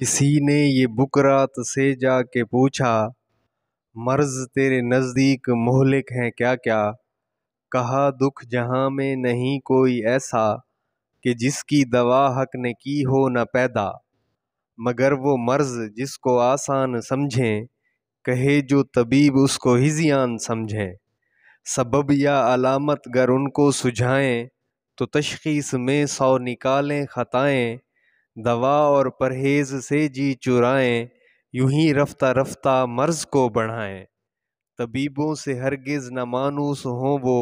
किसी ने ये बुकरात से जा के पूछा मर्ज तेरे नज़दीक मोहलिक हैं क्या क्या कहा दुख जहाँ में नहीं कोई ऐसा कि जिसकी दवा हक ने की हो न पैदा मगर वो मर्ज जिसको आसान समझें कहे जो तबीब उसको ही जियान समझें सबब या अलामत गर उनको सुझाएं तो तशखीस में सौ निकालें खताएं दवा और परहेज़ से जी चुराएं यूं ही रफ्ता रफ्ता मर्ज को बढ़ाएं तबीबों से हरगिज़ न मानूस हों वो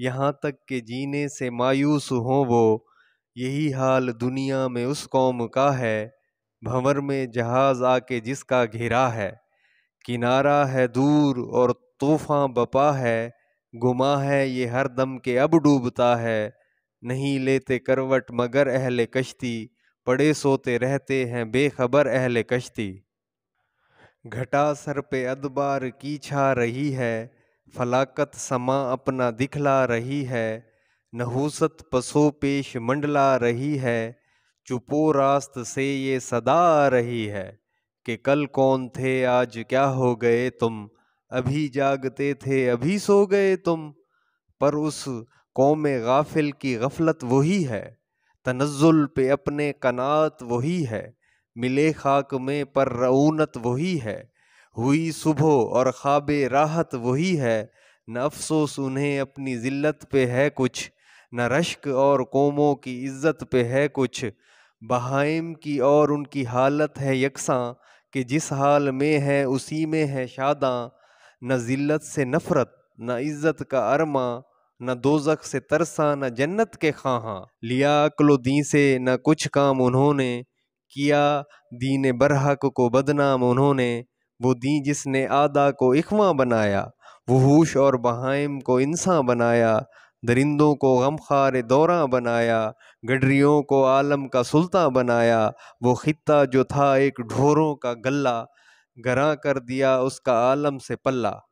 यहाँ तक के जीने से मायूस हों वो यही हाल दुनिया में उस कौम का है भंवर में जहाज़ आके जिसका घेरा है किनारा है दूर और तूफ़ान बपा है गुमा है ये हर दम के अब डूबता है नहीं लेते करवट मगर अहले कश्ती पड़े सोते रहते हैं बेखबर अहल कश्ती घटा सर पे अदबार की छा रही है फलाकत समा अपना दिखला रही है नहूसत पसो पेश मंडला रही है चुपो रास्त से ये सदा आ रही है कि कल कौन थे आज क्या हो गए तुम अभी जागते थे अभी सो गए तुम पर उस कौम गाफिल की गफलत वही है तनजुल पे अपने कनात वही है मिले खाक में पर रऊनत वही है हुई सुबह और ख्वाब राहत वही है न अफसोस उन्हें अपनी ज़िल्लत पे है कुछ न रश्क और कौमों की इज्जत पे है कुछ बहाइम की और उनकी हालत है यकसा कि जिस हाल में है उसी में है शादा न ज़िल्लत से नफ़रत न इज़्ज़त का अरमा न दोजक से तरसा न जन्नत के खां लिया अकलो दी से न कुछ काम उन्होंने किया दीन बरहक को बदनाम उन्होंने वो दी जिसने आदा को इखवा बनाया वो होश और बहाइम को इंसान बनाया दरिंदों को गमखार दौरा बनाया गडरियों को आलम का सुल्तान बनाया वो खत्ता जो था एक ढोरों का गला गरा कर दिया उसका आलम से पल्ला